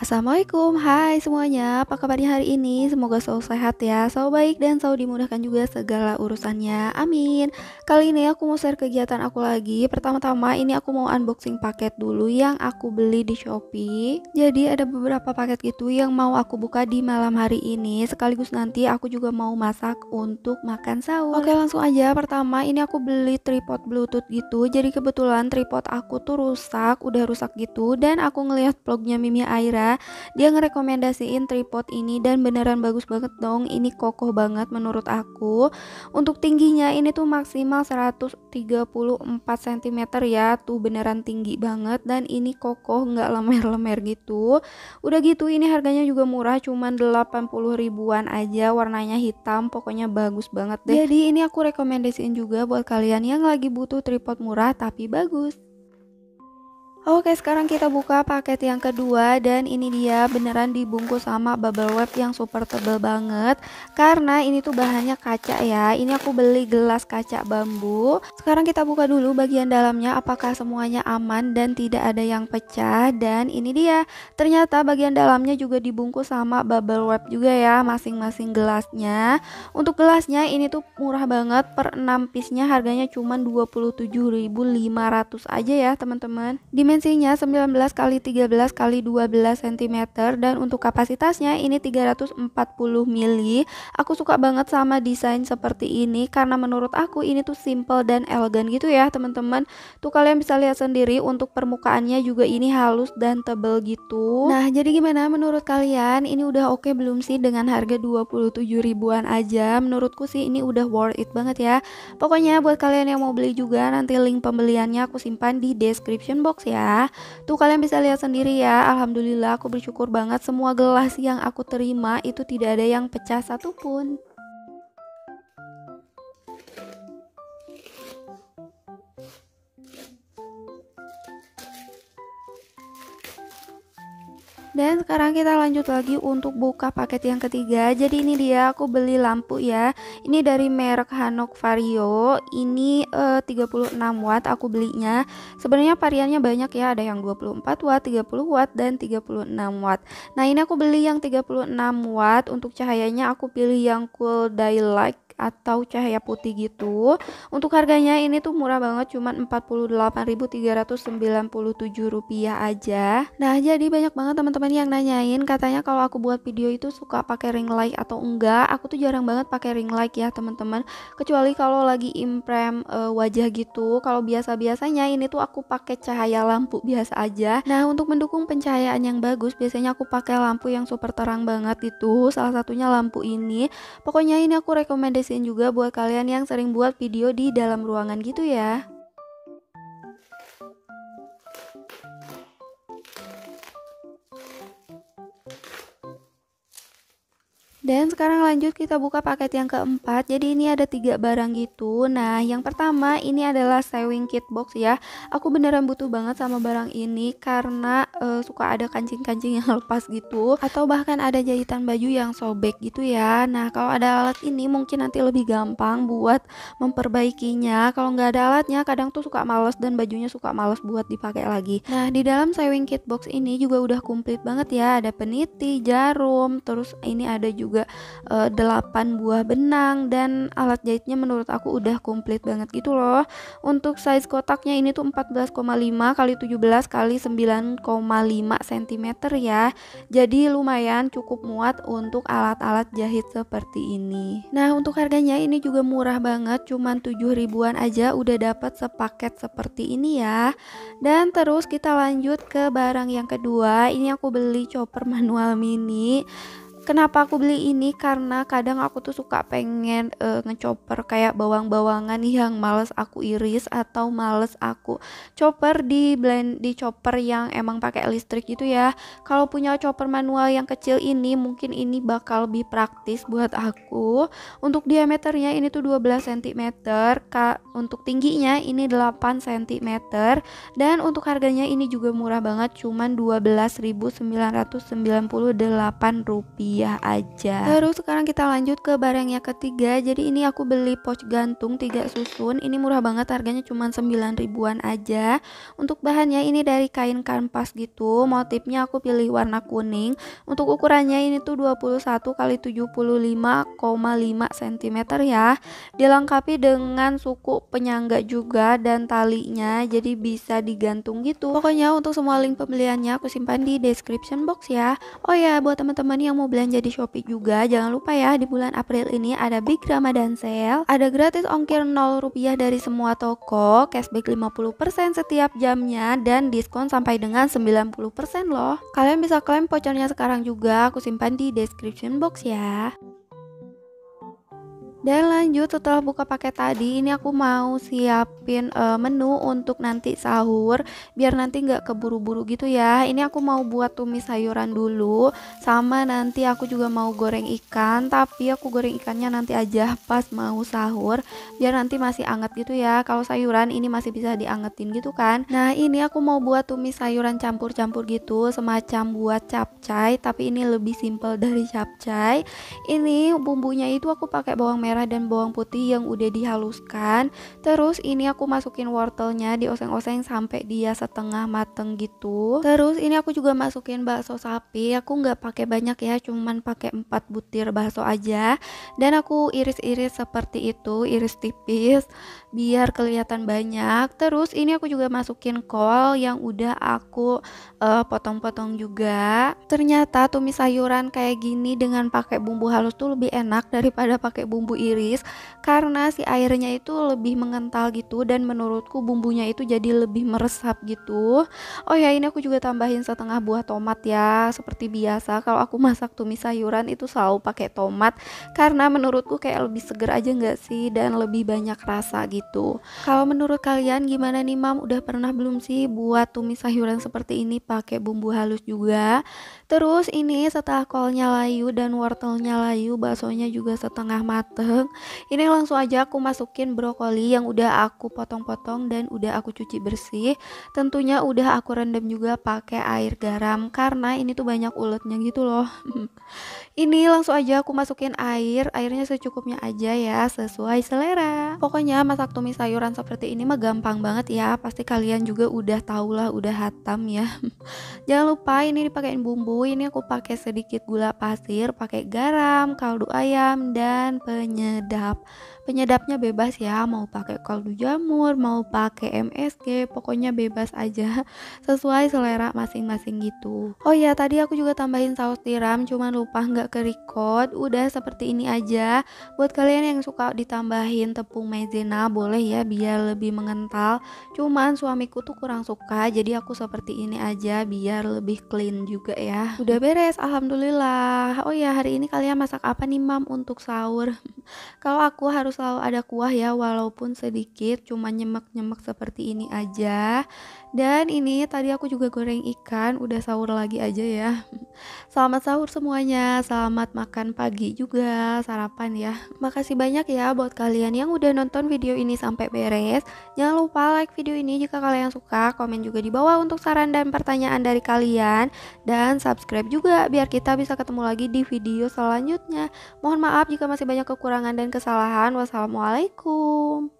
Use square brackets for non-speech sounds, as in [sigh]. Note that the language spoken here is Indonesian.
Assalamualaikum, hai semuanya, apa kabarnya hari ini? Semoga selalu sehat ya, selalu baik dan selalu dimudahkan juga segala urusannya, amin Kali ini aku mau share kegiatan aku lagi, pertama-tama ini aku mau unboxing paket dulu yang aku beli di Shopee Jadi ada beberapa paket gitu yang mau aku buka di malam hari ini, sekaligus nanti aku juga mau masak untuk makan sahur Oke langsung aja, pertama ini aku beli tripod bluetooth gitu, jadi kebetulan tripod aku tuh rusak, udah rusak gitu Dan aku ngelihat vlognya Mimi Aira dia ngerekomendasiin tripod ini dan beneran bagus banget dong ini kokoh banget menurut aku untuk tingginya ini tuh maksimal 134 cm ya tuh beneran tinggi banget dan ini kokoh nggak lemer-lemer gitu udah gitu ini harganya juga murah cuman 80 ribuan aja warnanya hitam pokoknya bagus banget deh jadi ini aku rekomendasiin juga buat kalian yang lagi butuh tripod murah tapi bagus Oke sekarang kita buka paket yang kedua dan ini dia beneran dibungkus sama bubble wrap yang super tebel banget Karena ini tuh bahannya kaca ya ini aku beli gelas kaca bambu Sekarang kita buka dulu bagian dalamnya apakah semuanya aman dan tidak ada yang pecah Dan ini dia ternyata bagian dalamnya juga dibungkus sama bubble wrap juga ya masing-masing gelasnya Untuk gelasnya ini tuh murah banget per 6 piece nya harganya cuma 27.500 aja ya teman-teman Dimensinya 19 kali 13 kali 12 cm dan untuk kapasitasnya ini 340 mili. Aku suka banget sama desain seperti ini karena menurut aku ini tuh simple dan elegan gitu ya teman-teman. Tuh kalian bisa lihat sendiri untuk permukaannya juga ini halus dan tebel gitu. Nah jadi gimana menurut kalian ini udah oke okay belum sih dengan harga 27 ribuan aja? Menurutku sih ini udah worth it banget ya. Pokoknya buat kalian yang mau beli juga nanti link pembeliannya aku simpan di description box ya ya. Tuh kalian bisa lihat sendiri ya. Alhamdulillah aku bersyukur banget semua gelas yang aku terima itu tidak ada yang pecah satupun. Dan sekarang kita lanjut lagi untuk buka paket yang ketiga Jadi ini dia aku beli lampu ya ini dari merek Hanok Vario. Ini eh, uh, 36 watt aku belinya. Sebenarnya variannya banyak ya, ada yang 24 watt, 30 watt dan 36 watt. Nah, ini aku beli yang 36 watt untuk cahayanya aku pilih yang cool daylight atau cahaya putih gitu. Untuk harganya ini tuh murah banget cuman rp rupiah aja. Nah, jadi banyak banget teman-teman yang nanyain katanya kalau aku buat video itu suka pakai ring light atau enggak. Aku tuh jarang banget pakai ring light ya, teman-teman. Kecuali kalau lagi imprem e, wajah gitu. Kalau biasa-biasanya ini tuh aku pakai cahaya lampu biasa aja. Nah, untuk mendukung pencahayaan yang bagus biasanya aku pakai lampu yang super terang banget itu. Salah satunya lampu ini. Pokoknya ini aku rekomendasi makasih juga buat kalian yang sering buat video di dalam ruangan gitu ya. Dan sekarang lanjut kita buka paket yang keempat. Jadi ini ada tiga barang gitu. Nah, yang pertama ini adalah sewing kit box ya. Aku beneran butuh banget sama barang ini karena e, suka ada kancing-kancing yang [laughs] lepas gitu atau bahkan ada jahitan baju yang sobek gitu ya. Nah, kalau ada alat ini mungkin nanti lebih gampang buat memperbaikinya. Kalau nggak ada alatnya kadang tuh suka males dan bajunya suka males buat dipakai lagi. Nah, di dalam sewing kit box ini juga udah komplit banget ya. Ada peniti, jarum, terus ini ada juga juga e, eh, 8 buah benang dan alat jahitnya menurut aku udah komplit banget gitu loh untuk size kotaknya ini tuh 14,5 kali 17 kali 9,5 cm ya jadi lumayan cukup muat untuk alat-alat jahit seperti ini nah untuk harganya ini juga murah banget cuman 7 ribuan aja udah dapat sepaket seperti ini ya dan terus kita lanjut ke barang yang kedua ini aku beli chopper [laughs] manual mini kenapa aku beli ini karena kadang aku tuh suka pengen uh, ngecoper kayak bawang-bawangan yang males aku iris atau males aku chopper di blend di chopper yang emang pakai listrik gitu ya kalau punya chopper manual yang kecil ini mungkin ini bakal lebih praktis buat aku untuk diameternya ini tuh 12 cm Ka untuk tingginya ini 8 cm dan untuk harganya ini juga murah banget cuman 12.998 rupiah hadiah aja terus sekarang kita lanjut ke barangnya ketiga jadi ini aku beli pouch gantung tiga susun ini murah banget harganya cuma 9 ribuan aja untuk bahannya ini dari kain kanvas gitu motifnya aku pilih warna kuning untuk ukurannya ini tuh 21 kali 75,5 cm ya dilengkapi dengan suku penyangga juga dan talinya jadi bisa digantung gitu pokoknya untuk semua link pembeliannya aku simpan di description box ya oh ya buat teman-teman yang mau beli belanja di Shopee juga. Jangan lupa ya, di bulan April ini ada Big Ramadan Sale, ada gratis ongkir 0 rupiah dari semua toko, cashback 50% setiap jamnya, dan diskon sampai dengan 90% loh. Kalian bisa klaim vouchernya sekarang juga, aku simpan di description box ya. Dan lanjut setelah buka paket tadi, ini aku mau siapin uh, menu untuk nanti sahur, biar nanti nggak keburu-buru gitu ya. Ini aku mau buat tumis sayuran dulu, sama nanti aku juga mau goreng ikan, tapi aku goreng ikannya nanti aja pas mau sahur, biar nanti masih anget gitu ya. Kalau sayuran ini masih bisa diangetin gitu kan. Nah ini aku mau buat tumis sayuran campur-campur gitu, semacam buat capcay, tapi ini lebih simple dari capcay. Ini bumbunya itu aku pakai bawang merah merah dan bawang putih yang udah dihaluskan. Terus ini aku masukin wortelnya di oseng oseng sampai dia setengah mateng gitu. Terus ini aku juga masukin bakso sapi. Aku nggak pakai banyak ya, cuman pakai 4 butir bakso aja. Dan aku iris-iris seperti itu, iris tipis biar kelihatan banyak. Terus ini aku juga masukin kol yang udah aku potong eh, potong-potong juga. Ternyata tumis sayuran kayak gini dengan pakai bumbu halus tuh lebih enak daripada pakai bumbu iris karena si airnya itu lebih mengental gitu dan menurutku bumbunya itu jadi lebih meresap gitu oh ya ini aku juga tambahin setengah buah tomat ya seperti biasa kalau aku masak tumis sayuran itu selalu pakai tomat karena menurutku kayak lebih seger aja nggak sih dan lebih banyak rasa gitu kalau menurut kalian gimana nih mam udah pernah belum sih buat tumis sayuran seperti ini pakai bumbu halus juga terus ini setelah kolnya layu dan wortelnya layu baksonya juga setengah mateng ini langsung aja aku masukin brokoli yang udah aku potong-potong dan udah aku cuci bersih tentunya udah aku rendam juga pakai air garam karena ini tuh banyak uletnya gitu loh [laughs] ini langsung aja aku masukin air airnya secukupnya aja ya sesuai selera pokoknya masak tumis sayuran seperti ini mah gampang banget ya pasti kalian juga udah tau lah udah hatam ya [laughs] jangan lupa ini dipakein bumbu ini aku pakai sedikit gula pasir pakai garam kaldu ayam dan penyedap penyedap penyedapnya bebas ya mau pakai kaldu jamur mau pakai MSG pokoknya bebas aja [laughs] sesuai selera masing-masing gitu oh ya tadi aku juga tambahin saus tiram cuman lupa nggak ke record udah seperti ini aja buat kalian yang suka ditambahin tepung maizena boleh ya biar lebih mengental cuman suamiku tuh kurang suka jadi aku seperti ini aja biar lebih clean juga ya udah beres alhamdulillah oh ya hari ini kalian masak apa nih mam untuk sahur [laughs] Kalau aku harus selalu ada kuah ya walaupun sedikit cuma nyemek-nyemek seperti ini aja. Dan ini tadi aku juga goreng ikan, udah sahur lagi aja ya. [laughs] Selamat sahur semuanya, selamat makan pagi juga, sarapan ya. Makasih banyak ya buat kalian yang udah nonton video ini sampai beres. Jangan lupa like video ini jika kalian suka, komen juga di bawah untuk saran dan pertanyaan dari kalian dan subscribe juga biar kita bisa ketemu lagi di video selanjutnya. Mohon maaf jika masih banyak kekurangan kekurangan dan kesalahan. Wassalamualaikum.